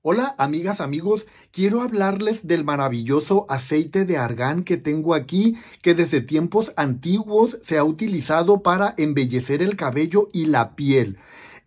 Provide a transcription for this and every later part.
Hola amigas, amigos, quiero hablarles del maravilloso aceite de argán que tengo aquí, que desde tiempos antiguos se ha utilizado para embellecer el cabello y la piel.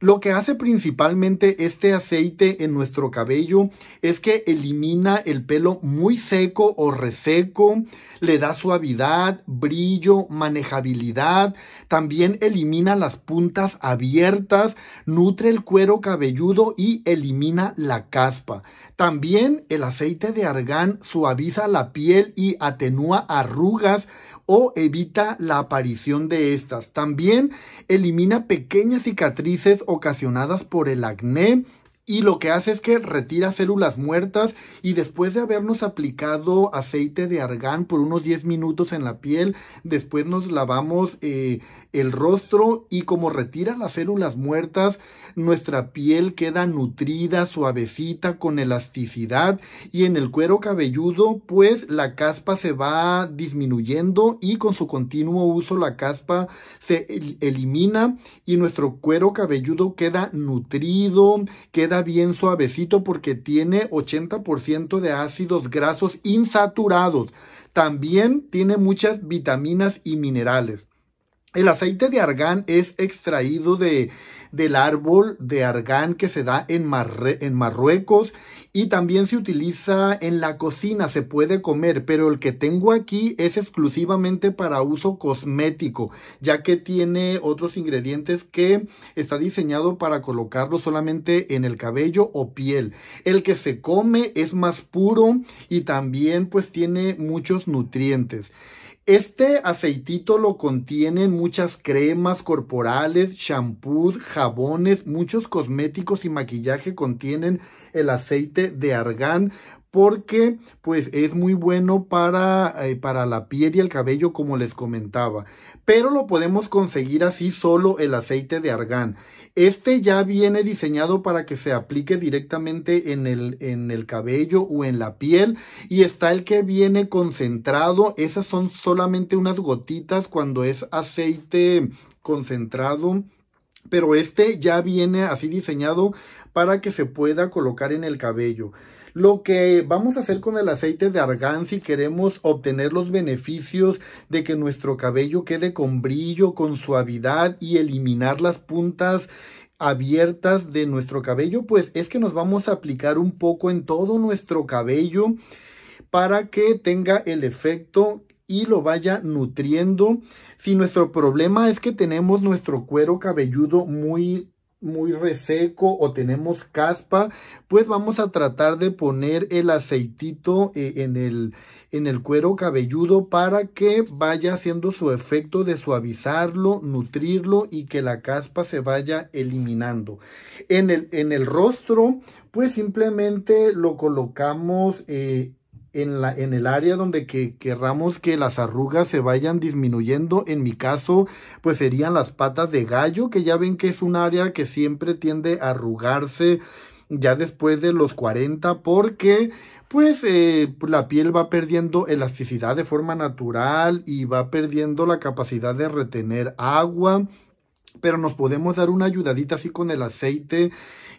Lo que hace principalmente este aceite en nuestro cabello es que elimina el pelo muy seco o reseco, le da suavidad, brillo, manejabilidad, también elimina las puntas abiertas, nutre el cuero cabelludo y elimina la caspa. También el aceite de argán suaviza la piel y atenúa arrugas o evita la aparición de estas. También elimina pequeñas cicatrices ocasionadas por el acné, y lo que hace es que retira células muertas y después de habernos aplicado aceite de argán por unos 10 minutos en la piel, después nos lavamos eh, el rostro y como retira las células muertas, nuestra piel queda nutrida, suavecita, con elasticidad y en el cuero cabelludo pues la caspa se va disminuyendo y con su continuo uso la caspa se elimina y nuestro cuero cabelludo queda nutrido, queda bien suavecito porque tiene 80% de ácidos grasos insaturados. También tiene muchas vitaminas y minerales. El aceite de argán es extraído de, del árbol de argán que se da en, en, Marruecos y también se utiliza en la cocina, se puede comer, pero el que tengo aquí es exclusivamente para uso cosmético, ya que tiene otros ingredientes que está diseñado para colocarlo solamente en el cabello o piel. El que se come es más puro y también pues tiene muchos nutrientes. Este aceitito lo contienen muchas cremas corporales, shampoos, jabones, muchos cosméticos y maquillaje contienen el aceite de argán porque pues es muy bueno para, eh, para la piel y el cabello como les comentaba. Pero lo podemos conseguir así solo el aceite de argán. Este ya viene diseñado para que se aplique directamente en el, en el cabello o en la piel y está el que viene concentrado. Esas son solamente unas gotitas cuando es aceite concentrado pero este ya viene así diseñado para que se pueda colocar en el cabello. Lo que vamos a hacer con el aceite de argán si queremos obtener los beneficios de que nuestro cabello quede con brillo, con suavidad y eliminar las puntas abiertas de nuestro cabello, pues es que nos vamos a aplicar un poco en todo nuestro cabello para que tenga el efecto y lo vaya nutriendo. Si nuestro problema es que tenemos nuestro cuero cabelludo muy muy reseco o tenemos caspa, pues vamos a tratar de poner el aceitito eh, en, el, en el cuero cabelludo para que vaya haciendo su efecto de suavizarlo, nutrirlo y que la caspa se vaya eliminando. En el, en el rostro, pues simplemente lo colocamos eh, en, la, en el área donde que, querramos que las arrugas se vayan disminuyendo. En mi caso, pues serían las patas de gallo, que ya ven que es un área que siempre tiende a arrugarse ya después de los 40 porque pues eh, la piel va perdiendo elasticidad de forma natural y va perdiendo la capacidad de retener agua pero nos podemos dar una ayudadita así con el aceite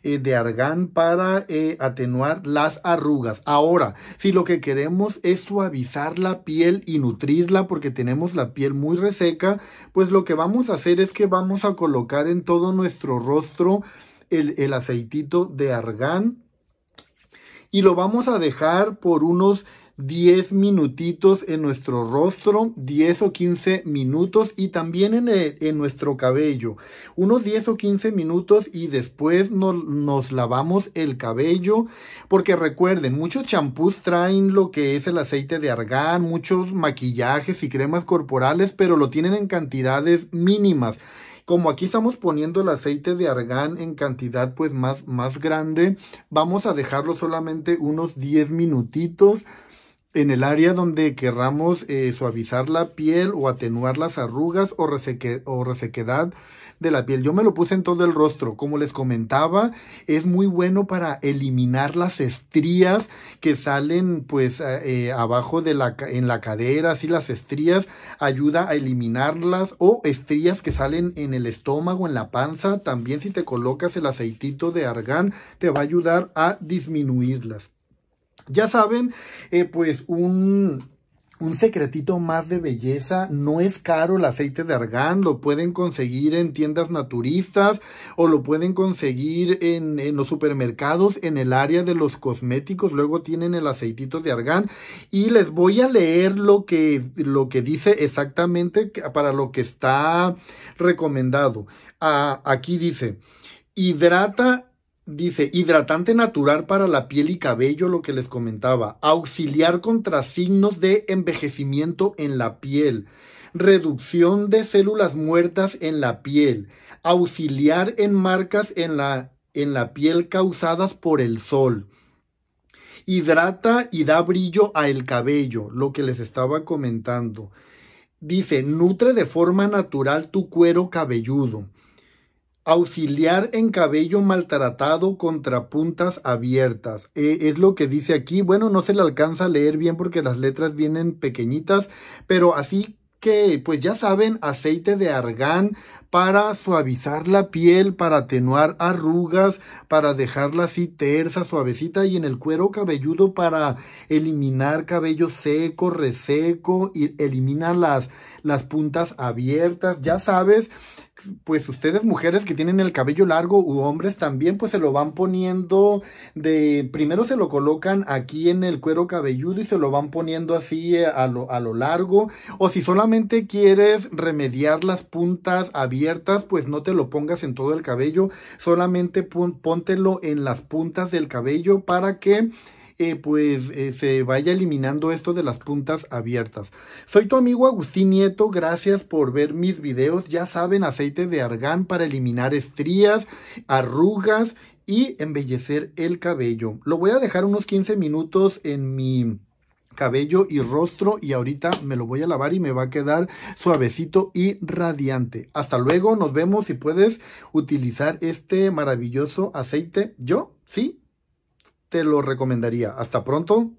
eh, de argán para eh, atenuar las arrugas. Ahora, si lo que queremos es suavizar la piel y nutrirla porque tenemos la piel muy reseca, pues lo que vamos a hacer es que vamos a colocar en todo nuestro rostro el, el aceitito de argán y lo vamos a dejar por unos 10 minutitos en nuestro rostro, 10 o 15 minutos y también en, en nuestro cabello. Unos 10 o 15 minutos y después nos lavamos el cabello. Porque recuerden, muchos champús traen lo que es el aceite de argán, muchos maquillajes y cremas corporales, pero lo tienen en cantidades mínimas como aquí estamos poniendo el aceite de argán en cantidad pues más, más grande, vamos a dejarlo solamente unos 10 minutitos en el área donde querramos eh, suavizar la piel o atenuar las arrugas o, resequedad de la piel. Yo me lo puse en todo el rostro. Como les comentaba, es muy bueno para eliminar las estrías que salen pues eh, abajo de la, en la cadera, así las estrías, ayuda a eliminarlas o estrías que salen en el estómago, en la panza. También si te colocas el aceitito de argán, te va a ayudar a disminuirlas. Ya saben, eh, pues un, secretito más de belleza, no es caro el aceite de argán, lo pueden conseguir en tiendas naturistas o lo pueden conseguir en, los supermercados, en el área de los cosméticos, luego tienen el aceitito de argán y les voy a leer lo que, lo que dice exactamente para lo que está recomendado. Ah, aquí dice, hidrata Dice, hidratante natural para la piel y cabello, lo que les comentaba. Auxiliar contra signos de envejecimiento en la piel. Reducción de células muertas en la piel. Auxiliar en marcas en la, en la piel causadas por el sol. Hidrata y da brillo a el cabello, lo que les estaba comentando. Dice, nutre de forma natural tu cuero cabelludo Auxiliar en cabello maltratado contra puntas abiertas. E, es lo que dice aquí. Bueno, no se le alcanza a leer bien porque las letras vienen pequeñitas, pero así que, pues ya saben, aceite de argán para suavizar la piel, para atenuar arrugas, para dejarla así tersa, suavecita y en el cuero cabelludo para eliminar cabello seco, reseco y eliminar las, las puntas abiertas. Ya sabes, pues ustedes mujeres que tienen el cabello largo u hombres también pues se lo van poniendo de primero se lo colocan aquí en el cuero cabelludo y se lo van poniendo así eh, a lo, a lo largo o si solamente quieres remediar las puntas abiertas, pues no te lo pongas en todo el cabello, solamente póntelo en las puntas del cabello para que eh, pues eh, se vaya eliminando esto de las puntas abiertas. Soy tu amigo Agustín Nieto, gracias por ver mis videos. Ya saben, aceite de argán para eliminar estrías, arrugas y embellecer el cabello. Lo voy a dejar unos 15 minutos en mi cabello y rostro y ahorita me lo voy a lavar y me va a quedar suavecito y radiante. Hasta luego, nos vemos si puedes utilizar este maravilloso aceite. Yo, sí, te lo recomendaría. Hasta pronto.